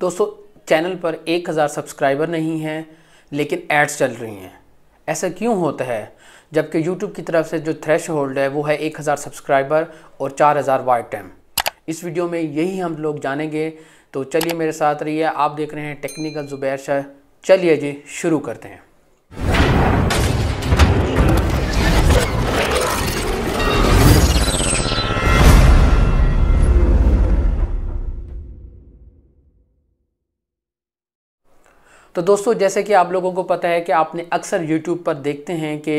दोस्तों चैनल पर एक हज़ार सब्सक्राइबर नहीं हैं लेकिन एड्स चल रही हैं ऐसा क्यों होता है जबकि यूट्यूब की तरफ से जो थ्रेश होल्ड है वो है एक हज़ार सब्सक्राइबर और चार हज़ार वाइट टाइम इस वीडियो में यही हम लोग जानेंगे तो चलिए मेरे साथ रहिए आप देख रहे हैं टेक्निकल ज़ुबैर शाह चलिए जी शुरू करते हैं तो दोस्तों जैसे कि आप लोगों को पता है कि आपने अक्सर यूट्यूब पर देखते हैं कि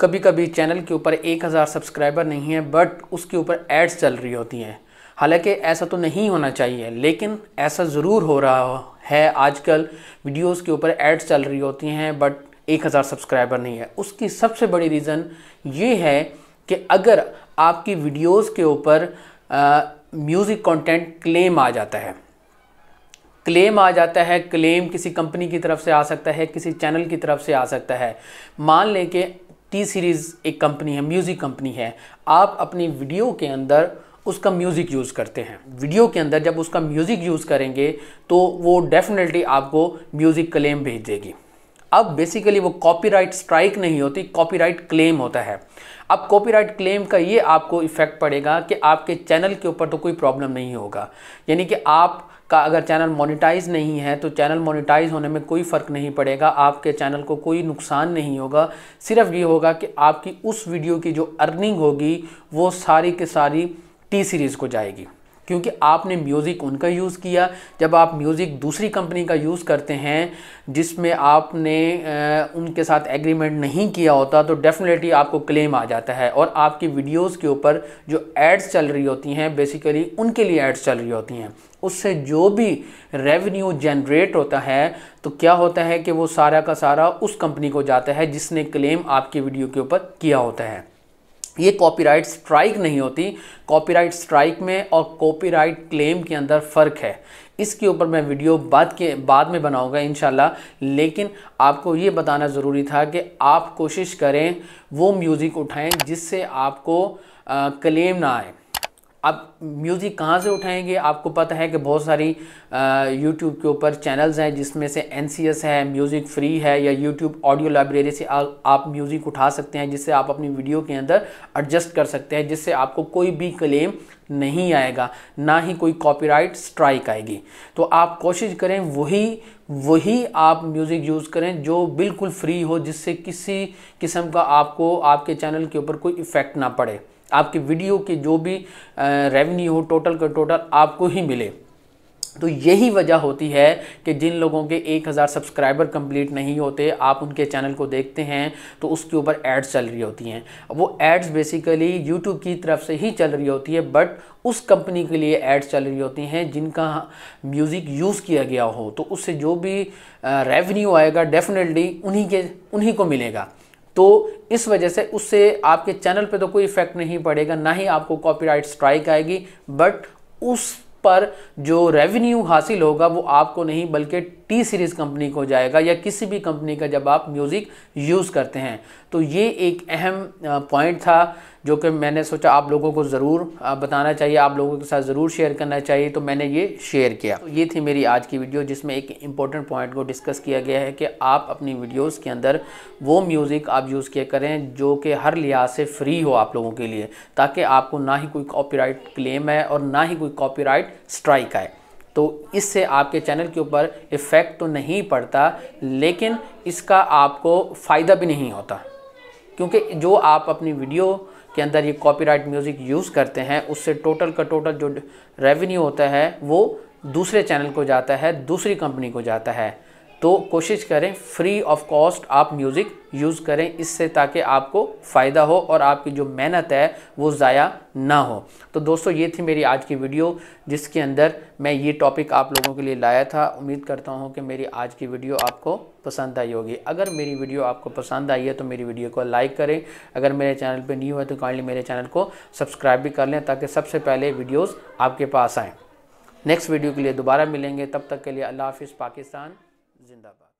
कभी कभी चैनल के ऊपर एक हज़ार सब्सक्राइबर नहीं है बट उसके ऊपर एड्स चल रही होती हैं हालांकि ऐसा तो नहीं होना चाहिए लेकिन ऐसा ज़रूर हो रहा है आजकल वीडियोस के ऊपर एड्स चल रही होती हैं बट एक हज़ार सब्सक्राइबर नहीं है उसकी सबसे बड़ी रीज़न ये है कि अगर आपकी वीडियोज़ के ऊपर म्यूज़िक कॉन्टेंट क्लेम आ जाता है क्लेम आ जाता है क्लेम किसी कंपनी की तरफ से आ सकता है किसी चैनल की तरफ से आ सकता है मान लें कि टी सीरीज़ एक कंपनी है म्यूज़िक कंपनी है आप अपनी वीडियो के अंदर उसका म्यूज़िक यूज़ करते हैं वीडियो के अंदर जब उसका म्यूज़िक यूज़ करेंगे तो वो डेफिनेटली आपको म्यूज़िक क्लेम भेज देगी अब बेसिकली वो कॉपीराइट स्ट्राइक नहीं होती कॉपीराइट क्लेम होता है अब कॉपीराइट क्लेम का ये आपको इफ़ेक्ट पड़ेगा कि आपके चैनल के ऊपर तो कोई प्रॉब्लम नहीं होगा यानी कि आप का अगर चैनल मोनेटाइज नहीं है तो चैनल मोनेटाइज होने में कोई फ़र्क नहीं पड़ेगा आपके चैनल को कोई नुकसान नहीं होगा सिर्फ ये होगा कि आपकी उस वीडियो की जो अर्निंग होगी वो सारी के सारी टी सीरीज़ को जाएगी क्योंकि आपने म्यूज़िक उनका यूज़ किया जब आप म्यूज़िक दूसरी कंपनी का यूज़ करते हैं जिसमें आपने उनके साथ एग्रीमेंट नहीं किया होता तो डेफिनेटली आपको क्लेम आ जाता है और आपकी वीडियोस के ऊपर जो एड्स चल रही होती हैं बेसिकली उनके लिए एड्स चल रही होती हैं उससे जो भी रेवेन्यू जनरेट होता है तो क्या होता है कि वो सारा का सारा उस कंपनी को जाता है जिसने क्लेम आपकी वीडियो के ऊपर किया होता है ये कॉपीराइट स्ट्राइक नहीं होती कॉपीराइट स्ट्राइक में और कॉपीराइट क्लेम के अंदर फ़र्क है इसके ऊपर मैं वीडियो बाद के बाद में बनाऊंगा इन लेकिन आपको ये बताना ज़रूरी था कि आप कोशिश करें वो म्यूज़िक उठाएं जिससे आपको आ, क्लेम ना आए अब म्यूज़िक कहाँ से उठाएंगे आपको पता है कि बहुत सारी यूट्यूब के ऊपर चैनल्स हैं जिसमें से एन है म्यूज़िक फ्री है या यूट्यूब ऑडियो लाइब्रेरी से आ, आप म्यूज़िक उठा सकते हैं जिससे आप अपनी वीडियो के अंदर एडजस्ट कर सकते हैं जिससे आपको कोई भी क्लेम नहीं आएगा ना ही कोई कॉपीराइट स्ट्राइक आएगी तो आप कोशिश करें वही वही आप म्यूज़िक यूज़ करें जो बिल्कुल फ्री हो जिससे किसी किस्म का आपको आपके चैनल के ऊपर कोई इफ़ेक्ट ना पड़े आपके वीडियो के जो भी रेवेन्यू हो टोटल का टोटल आपको ही मिले तो यही वजह होती है कि जिन लोगों के 1000 सब्सक्राइबर कंप्लीट नहीं होते आप उनके चैनल को देखते हैं तो उसके ऊपर एड्स चल रही होती हैं वो एड्स बेसिकली यूट्यूब की तरफ से ही चल रही होती है बट उस कंपनी के लिए एड्स चल रही होती हैं जिनका म्यूज़िक यूज़ किया गया हो तो उससे जो भी रेवेन्यू आएगा डेफिनेटली उन्हीं के उन्हीं को मिलेगा तो इस वजह से उससे आपके चैनल पे तो कोई इफेक्ट नहीं पड़ेगा ना ही आपको कॉपीराइट स्ट्राइक आएगी बट उस पर जो रेवेन्यू हासिल होगा वो आपको नहीं बल्कि टी सीरीज़ कंपनी को जाएगा या किसी भी कंपनी का जब आप म्यूज़िक यूज़ करते हैं तो ये एक अहम पॉइंट था जो कि मैंने सोचा आप लोगों को ज़रूर बताना चाहिए आप लोगों के साथ ज़रूर शेयर करना चाहिए तो मैंने ये शेयर किया तो ये थी मेरी आज की वीडियो जिसमें एक इंपॉर्टेंट पॉइंट को डिस्कस किया गया है कि आप अपनी वीडियोस के अंदर वो म्यूज़िक आप यूज़ किया करें जो कि हर लिहाज से फ्री हो आप लोगों के लिए ताकि आपको ना ही कोई कॉपी क्लेम है और ना ही कोई कॉपीराइट स्ट्राइक आए तो इससे आपके चैनल के ऊपर इफ़ेक्ट तो नहीं पड़ता लेकिन इसका आपको फ़ायदा भी नहीं होता क्योंकि जो आप अपनी वीडियो के अंदर ये कॉपीराइट म्यूज़िक यूज़ करते हैं उससे टोटल का टोटल जो रेवेन्यू होता है वो दूसरे चैनल को जाता है दूसरी कंपनी को जाता है तो कोशिश करें फ्री ऑफ कॉस्ट आप म्यूज़िक यूज़ करें इससे ताकि आपको फ़ायदा हो और आपकी जो मेहनत है वो ज़ाया ना हो तो दोस्तों ये थी मेरी आज की वीडियो जिसके अंदर मैं ये टॉपिक आप लोगों के लिए लाया था उम्मीद करता हूँ कि मेरी आज की वीडियो आपको पसंद आई होगी अगर मेरी वीडियो आपको पसंद आई है तो मेरी वीडियो को लाइक करें अगर मेरे चैनल पर न्यू है तो काइंडली मेरे चैनल को सब्सक्राइब भी कर लें ताकि सबसे पहले वीडियोज़ आपके पास आएँ नेक्स्ट वीडियो के लिए दोबारा मिलेंगे तब तक के लिए अल्लाह हाफिज़ पाकिस्तान zindabad.